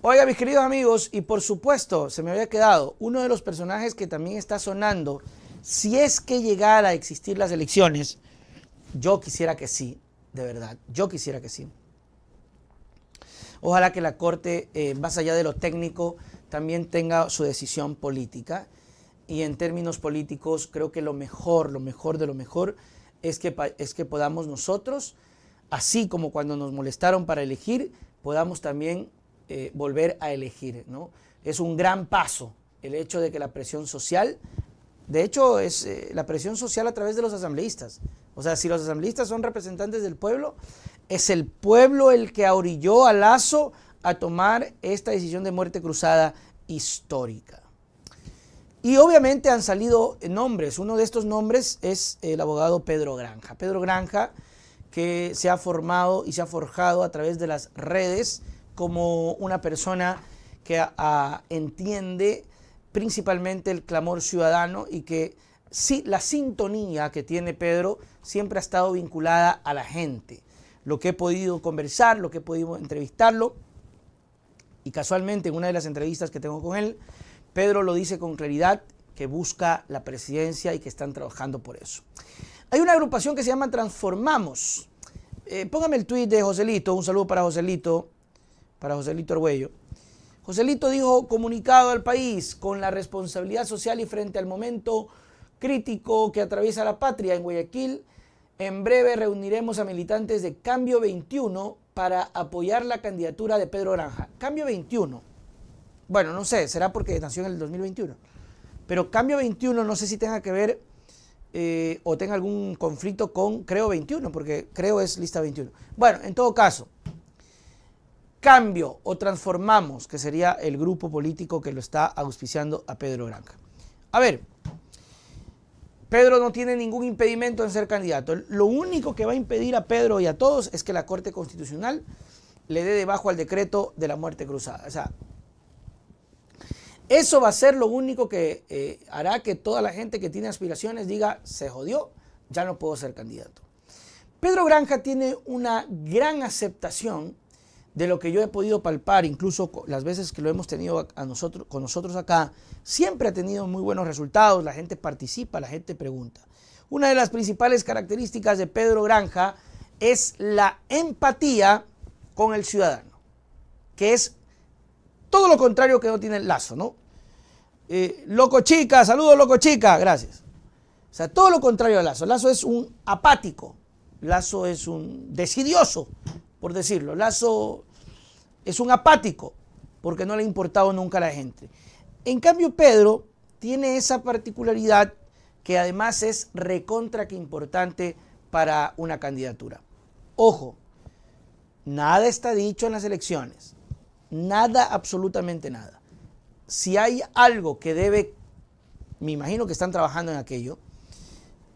Oiga, mis queridos amigos, y por supuesto, se me había quedado uno de los personajes que también está sonando, si es que llegara a existir las elecciones, yo quisiera que sí, de verdad, yo quisiera que sí. Ojalá que la Corte, eh, más allá de lo técnico, también tenga su decisión política. Y en términos políticos, creo que lo mejor, lo mejor de lo mejor es que, es que podamos nosotros, así como cuando nos molestaron para elegir, podamos también eh, volver a elegir. ¿no? Es un gran paso el hecho de que la presión social, de hecho es eh, la presión social a través de los asambleístas. O sea, si los asambleístas son representantes del pueblo, es el pueblo el que orilló a Lazo a tomar esta decisión de muerte cruzada histórica. Y obviamente han salido nombres. Uno de estos nombres es el abogado Pedro Granja. Pedro Granja, que se ha formado y se ha forjado a través de las redes como una persona que entiende principalmente el clamor ciudadano y que la sintonía que tiene Pedro siempre ha estado vinculada a la gente. Lo que he podido conversar, lo que he podido entrevistarlo, y casualmente en una de las entrevistas que tengo con él, Pedro lo dice con claridad que busca la presidencia y que están trabajando por eso. Hay una agrupación que se llama Transformamos. Eh, póngame el tuit de Joselito, un saludo para Joselito, para Joselito Arguello. Joselito dijo comunicado al país con la responsabilidad social y frente al momento crítico que atraviesa la patria en Guayaquil. En breve reuniremos a militantes de Cambio 21 para apoyar la candidatura de Pedro Granja. Cambio 21. Bueno, no sé, será porque nació en el 2021. Pero Cambio 21 no sé si tenga que ver eh, o tenga algún conflicto con Creo 21, porque Creo es lista 21. Bueno, en todo caso, Cambio o Transformamos, que sería el grupo político que lo está auspiciando a Pedro Granja. A ver, Pedro no tiene ningún impedimento en ser candidato. Lo único que va a impedir a Pedro y a todos es que la Corte Constitucional le dé debajo al decreto de la muerte cruzada. O sea, eso va a ser lo único que eh, hará que toda la gente que tiene aspiraciones diga, se jodió, ya no puedo ser candidato. Pedro Granja tiene una gran aceptación de lo que yo he podido palpar, incluso las veces que lo hemos tenido a nosotros, con nosotros acá, siempre ha tenido muy buenos resultados, la gente participa, la gente pregunta. Una de las principales características de Pedro Granja es la empatía con el ciudadano, que es todo lo contrario que no tiene el lazo, ¿no? Eh, loco chica, saludos loco chica, gracias. O sea, todo lo contrario a Lazo. Lazo es un apático, Lazo es un decidioso, por decirlo. Lazo es un apático, porque no le ha importado nunca a la gente. En cambio, Pedro tiene esa particularidad que además es recontra que importante para una candidatura. Ojo, nada está dicho en las elecciones, nada, absolutamente nada. Si hay algo que debe, me imagino que están trabajando en aquello,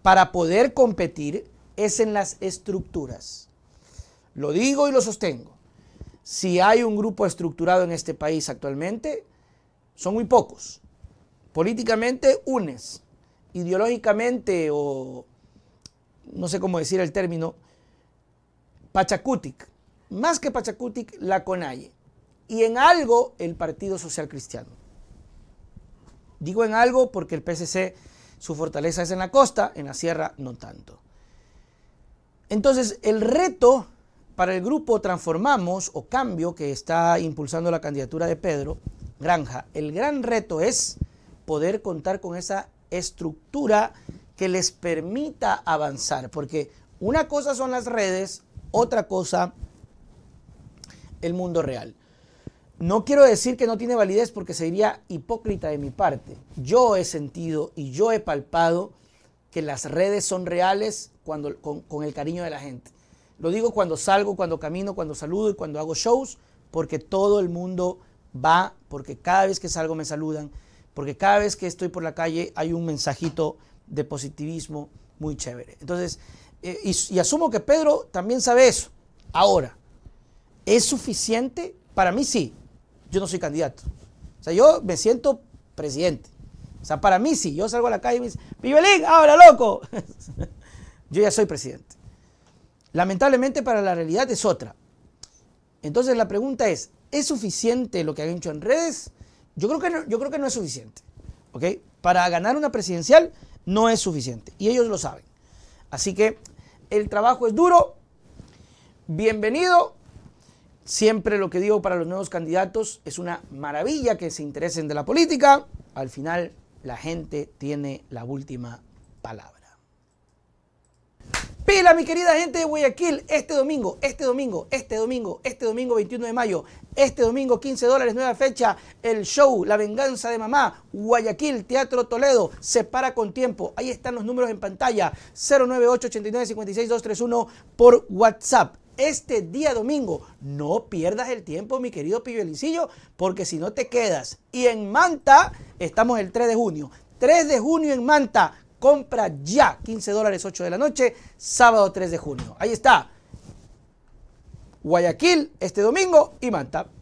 para poder competir es en las estructuras. Lo digo y lo sostengo si hay un grupo estructurado en este país actualmente, son muy pocos. Políticamente, unes. Ideológicamente, o no sé cómo decir el término, Pachacutic. Más que Pachacutic, la Conalle. Y en algo, el Partido Social Cristiano. Digo en algo porque el PSC, su fortaleza es en la costa, en la sierra no tanto. Entonces, el reto para el grupo Transformamos o Cambio que está impulsando la candidatura de Pedro Granja, el gran reto es poder contar con esa estructura que les permita avanzar, porque una cosa son las redes, otra cosa el mundo real. No quiero decir que no tiene validez porque sería hipócrita de mi parte. Yo he sentido y yo he palpado que las redes son reales cuando, con el cariño de la gente. Lo digo cuando salgo, cuando camino, cuando saludo y cuando hago shows, porque todo el mundo va, porque cada vez que salgo me saludan, porque cada vez que estoy por la calle hay un mensajito de positivismo muy chévere. Entonces, eh, y, asumo que Pedro también sabe eso. Ahora, ¿es suficiente? Para mí sí. Yo no soy candidato. O sea, yo me siento presidente. O sea, para mí sí. Yo salgo a la calle y me dicen, ahora loco! yo ya soy presidente. Lamentablemente para la realidad es otra. Entonces la pregunta es, ¿es suficiente lo que han hecho en redes? Yo creo que no, yo creo que no es suficiente. Para ganar una presidencial no es suficiente. Y ellos lo saben. Así que el trabajo es duro. Bienvenido. Siempre lo que digo para los nuevos candidatos es una maravilla que se interesen de la política. Al final la gente tiene la última palabra. Pila, mi querida gente de Guayaquil, este domingo, este domingo, este domingo, este domingo 21 de mayo, este domingo 15 dólares, nueva fecha, el show La Venganza de Mamá, Guayaquil, Teatro Toledo, se para con tiempo, ahí están los números en pantalla, 098 89 231 por WhatsApp este día domingo. No pierdas el tiempo, mi querido Pibelicillo, porque si no te quedas. Y en Manta, estamos el 3 de junio. 3 de junio en Manta, Compra ya. 15 dólares, 8 de la noche, sábado 3 de junio. Ahí está. Guayaquil este domingo y Manta.